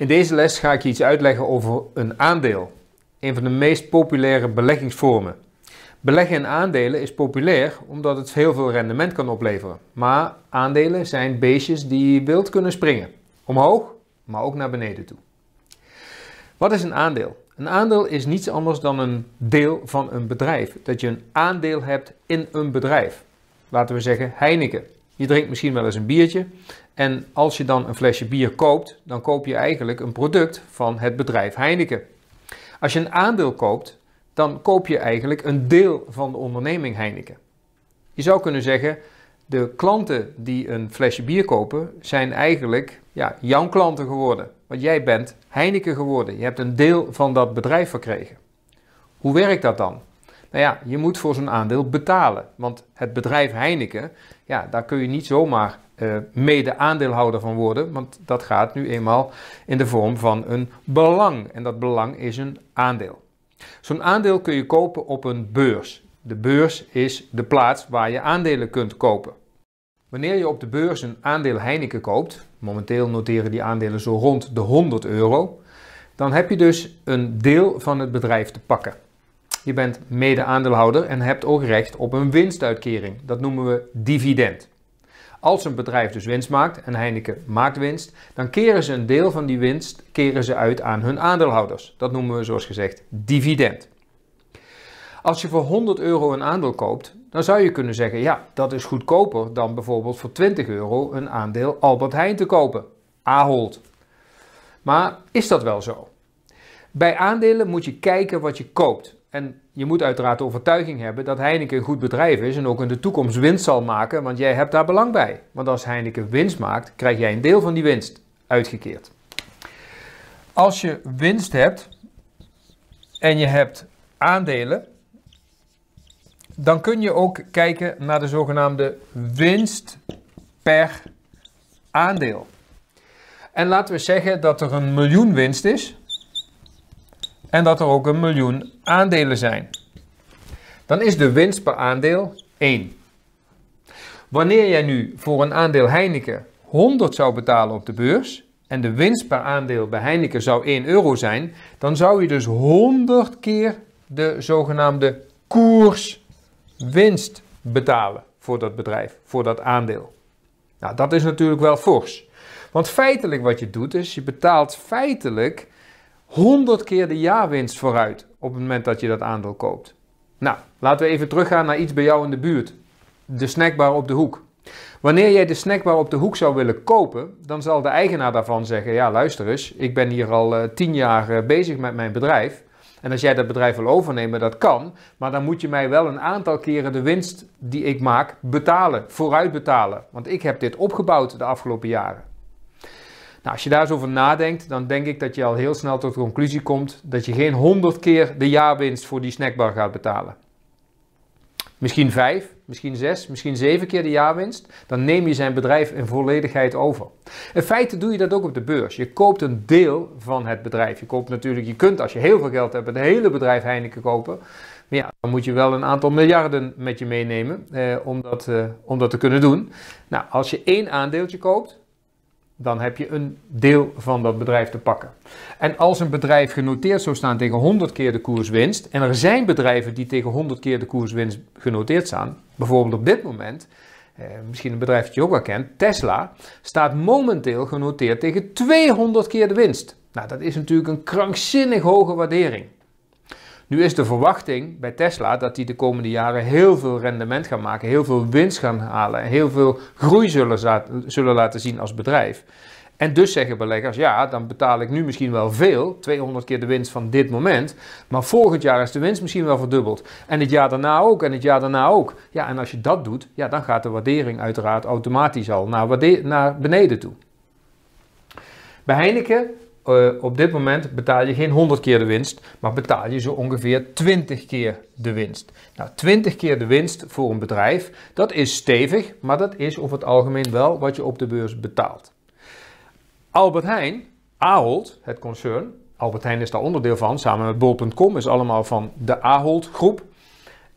In deze les ga ik je iets uitleggen over een aandeel, een van de meest populaire beleggingsvormen. Beleggen in aandelen is populair omdat het heel veel rendement kan opleveren. Maar aandelen zijn beestjes die wild kunnen springen, omhoog, maar ook naar beneden toe. Wat is een aandeel? Een aandeel is niets anders dan een deel van een bedrijf. Dat je een aandeel hebt in een bedrijf. Laten we zeggen Heineken. Je drinkt misschien wel eens een biertje. En als je dan een flesje bier koopt, dan koop je eigenlijk een product van het bedrijf Heineken. Als je een aandeel koopt, dan koop je eigenlijk een deel van de onderneming Heineken. Je zou kunnen zeggen, de klanten die een flesje bier kopen, zijn eigenlijk ja, jouw klanten geworden. Want jij bent Heineken geworden. Je hebt een deel van dat bedrijf verkregen. Hoe werkt dat dan? Nou ja, je moet voor zo'n aandeel betalen. Want het bedrijf Heineken, ja, daar kun je niet zomaar eh, mede-aandeelhouder van worden. Want dat gaat nu eenmaal in de vorm van een belang. En dat belang is een aandeel. Zo'n aandeel kun je kopen op een beurs. De beurs is de plaats waar je aandelen kunt kopen. Wanneer je op de beurs een aandeel Heineken koopt, momenteel noteren die aandelen zo rond de 100 euro, dan heb je dus een deel van het bedrijf te pakken. Je bent mede-aandeelhouder en hebt ook recht op een winstuitkering. Dat noemen we dividend. Als een bedrijf dus winst maakt en Heineken maakt winst, dan keren ze een deel van die winst keren ze uit aan hun aandeelhouders. Dat noemen we zoals gezegd dividend. Als je voor 100 euro een aandeel koopt, dan zou je kunnen zeggen: ja, dat is goedkoper dan bijvoorbeeld voor 20 euro een aandeel Albert Heijn te kopen. Ahold. Maar is dat wel zo? Bij aandelen moet je kijken wat je koopt. En je moet uiteraard de overtuiging hebben dat Heineken een goed bedrijf is en ook in de toekomst winst zal maken, want jij hebt daar belang bij. Want als Heineken winst maakt, krijg jij een deel van die winst uitgekeerd. Als je winst hebt en je hebt aandelen, dan kun je ook kijken naar de zogenaamde winst per aandeel. En laten we zeggen dat er een miljoen winst is en dat er ook een miljoen aandelen zijn. Dan is de winst per aandeel 1. Wanneer jij nu voor een aandeel Heineken 100 zou betalen op de beurs en de winst per aandeel bij Heineken zou 1 euro zijn, dan zou je dus 100 keer de zogenaamde koerswinst betalen voor dat bedrijf, voor dat aandeel. Nou, dat is natuurlijk wel fors. Want feitelijk wat je doet is, je betaalt feitelijk 100 keer de jaarwinst vooruit op het moment dat je dat aandeel koopt. Nou, laten we even teruggaan naar iets bij jou in de buurt. De snackbar op de hoek. Wanneer jij de snackbar op de hoek zou willen kopen, dan zal de eigenaar daarvan zeggen: Ja, luister eens, ik ben hier al 10 eh, jaar eh, bezig met mijn bedrijf. En als jij dat bedrijf wil overnemen, dat kan. Maar dan moet je mij wel een aantal keren de winst die ik maak betalen, vooruitbetalen. Want ik heb dit opgebouwd de afgelopen jaren. Nou, als je daar zo over nadenkt, dan denk ik dat je al heel snel tot de conclusie komt dat je geen 100 keer de jaarwinst voor die snackbar gaat betalen. Misschien 5, misschien 6, misschien 7 keer de jaarwinst. Dan neem je zijn bedrijf in volledigheid over. In feite doe je dat ook op de beurs. Je koopt een deel van het bedrijf. Je koopt natuurlijk, je kunt als je heel veel geld hebt, het hele bedrijf Heineken kopen. Maar ja, dan moet je wel een aantal miljarden met je meenemen eh, om, dat, eh, om dat te kunnen doen. Nou, als je één aandeeltje koopt, dan heb je een deel van dat bedrijf te pakken. En als een bedrijf genoteerd zou staan tegen 100 keer de koerswinst, en er zijn bedrijven die tegen 100 keer de koerswinst genoteerd staan, bijvoorbeeld op dit moment, eh, misschien een bedrijf dat je ook wel kent, Tesla, staat momenteel genoteerd tegen 200 keer de winst. Nou, dat is natuurlijk een krankzinnig hoge waardering. Nu is de verwachting bij Tesla dat die de komende jaren heel veel rendement gaan maken, heel veel winst gaan halen, en heel veel groei zullen, zullen laten zien als bedrijf. En dus zeggen beleggers, ja, dan betaal ik nu misschien wel veel, 200 keer de winst van dit moment, maar volgend jaar is de winst misschien wel verdubbeld. En het jaar daarna ook, en het jaar daarna ook. Ja, en als je dat doet, ja, dan gaat de waardering uiteraard automatisch al naar, naar beneden toe. Bij Heineken eh, op dit moment betaal je geen 100 keer de winst, maar betaal je zo ongeveer 20 keer de winst. Nou, 20 keer de winst voor een bedrijf, dat is stevig, maar dat is over het algemeen wel wat je op de beurs betaalt. Albert Heijn, Ahold, het concern, Albert Heijn is daar onderdeel van, samen met Bol.com, is allemaal van de Ahold groep.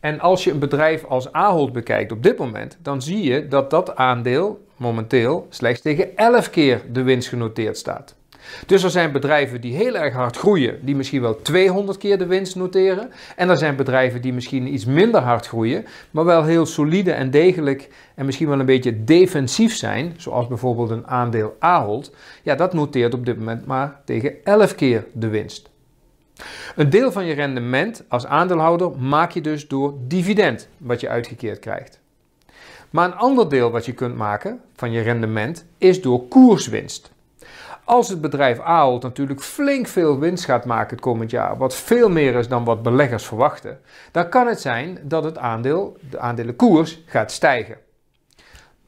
En als je een bedrijf als Ahold bekijkt op dit moment, dan zie je dat dat aandeel momenteel slechts tegen 11 keer de winst genoteerd staat. Dus er zijn bedrijven die heel erg hard groeien, die misschien wel 200 keer de winst noteren. En er zijn bedrijven die misschien iets minder hard groeien, maar wel heel solide en degelijk en misschien wel een beetje defensief zijn, zoals bijvoorbeeld een aandeel Ahold. Ja, dat noteert op dit moment maar tegen 11 keer de winst. Een deel van je rendement als aandeelhouder maak je dus door dividend, wat je uitgekeerd krijgt. Maar een ander deel wat je kunt maken van je rendement is door koerswinst. Als het bedrijf Ahold natuurlijk flink veel winst gaat maken het komend jaar, wat veel meer is dan wat beleggers verwachten, dan kan het zijn dat het aandeel, de aandelenkoers, gaat stijgen.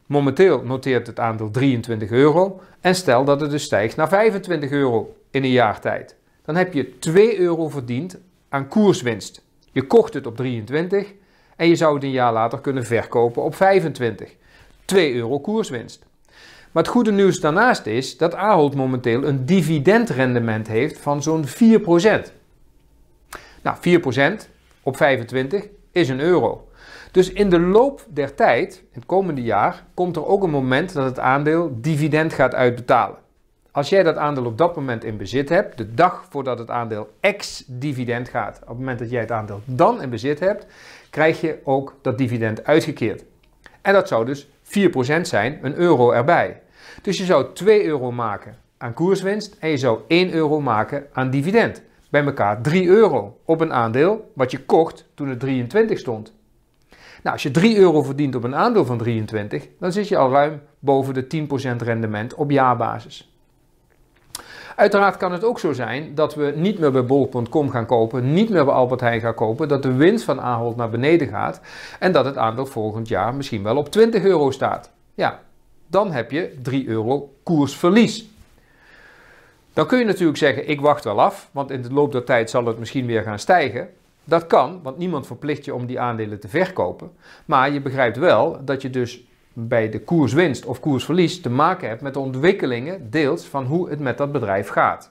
Momenteel noteert het aandeel 23 euro en stel dat het dus stijgt naar 25 euro in een jaar tijd. Dan heb je 2 euro verdiend aan koerswinst. Je kocht het op 23 en je zou het een jaar later kunnen verkopen op 25. 2 euro koerswinst. Maar het goede nieuws daarnaast is dat Ahold momenteel een dividendrendement heeft van zo'n 4%. Nou, 4% op 25 is een euro. Dus in de loop der tijd, het komende jaar, komt er ook een moment dat het aandeel dividend gaat uitbetalen. Als jij dat aandeel op dat moment in bezit hebt, de dag voordat het aandeel ex-dividend gaat, op het moment dat jij het aandeel dan in bezit hebt, krijg je ook dat dividend uitgekeerd. En dat zou dus 4% zijn, een euro erbij. Dus je zou 2 euro maken aan koerswinst en je zou 1 euro maken aan dividend. Bij elkaar 3 euro op een aandeel wat je kocht toen het 23 stond. Nou, als je 3 euro verdient op een aandeel van 23, dan zit je al ruim boven de 10% rendement op jaarbasis. Uiteraard kan het ook zo zijn dat we niet meer bij bol.com gaan kopen, niet meer bij Albert Heijn gaan kopen, dat de winst van Ahold naar beneden gaat en dat het aandeel volgend jaar misschien wel op 20 euro staat. Ja, dan heb je 3 euro koersverlies. Dan kun je natuurlijk zeggen, ik wacht wel af, want in de loop der tijd zal het misschien weer gaan stijgen. Dat kan, want niemand verplicht je om die aandelen te verkopen. Maar je begrijpt wel dat je dus bij de koerswinst of koersverlies te maken hebt met de ontwikkelingen deels van hoe het met dat bedrijf gaat.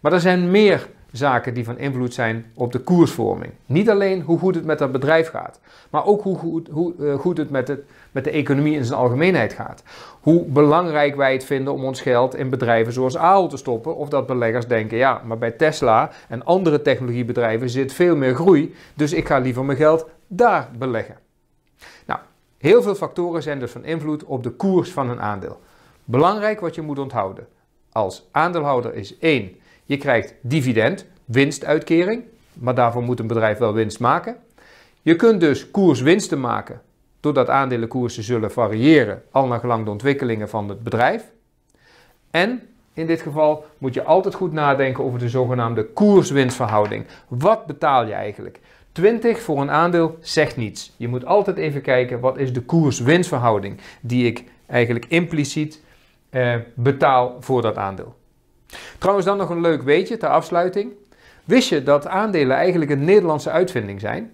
Maar er zijn meer zaken die van invloed zijn op de koersvorming. Niet alleen hoe goed het met dat bedrijf gaat, maar ook hoe goed, hoe, eh, goed het, met het met de economie in zijn algemeenheid gaat. Hoe belangrijk wij het vinden om ons geld in bedrijven zoals Aal te stoppen, of dat beleggers denken, ja, maar bij Tesla en andere technologiebedrijven zit veel meer groei, dus ik ga liever mijn geld daar beleggen. Nou, heel veel factoren zijn dus van invloed op de koers van een aandeel. Belangrijk wat je moet onthouden. Als aandeelhouder is één je krijgt dividend, winstuitkering, maar daarvoor moet een bedrijf wel winst maken. Je kunt dus koerswinsten maken doordat aandelenkoersen zullen variëren, al naar gelang de ontwikkelingen van het bedrijf. En in dit geval moet je altijd goed nadenken over de zogenaamde koerswinstverhouding. Wat betaal je eigenlijk? 20 voor een aandeel zegt niets. Je moet altijd even kijken wat is de koerswinstverhouding die ik eigenlijk impliciet eh, betaal voor dat aandeel. Trouwens dan nog een leuk weetje ter afsluiting. Wist je dat aandelen eigenlijk een Nederlandse uitvinding zijn?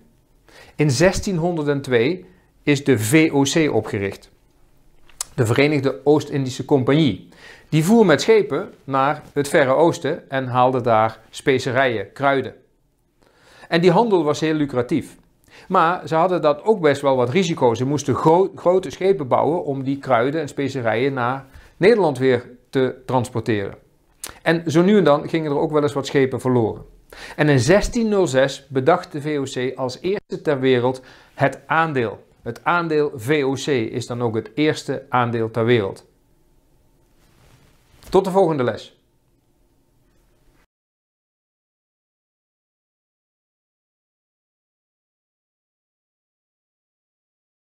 In 1602 is de VOC opgericht. De Verenigde Oost-Indische Compagnie. Die voer met schepen naar het Verre Oosten en haalde daar specerijen, kruiden. En die handel was heel lucratief. Maar ze hadden dat ook best wel wat risico. Ze moesten grote schepen bouwen om die kruiden en specerijen naar Nederland weer te transporteren. En zo nu en dan gingen er ook wel eens wat schepen verloren. En in 1606 bedacht de VOC als eerste ter wereld het aandeel. Het aandeel VOC is dan ook het eerste aandeel ter wereld. Tot de volgende les.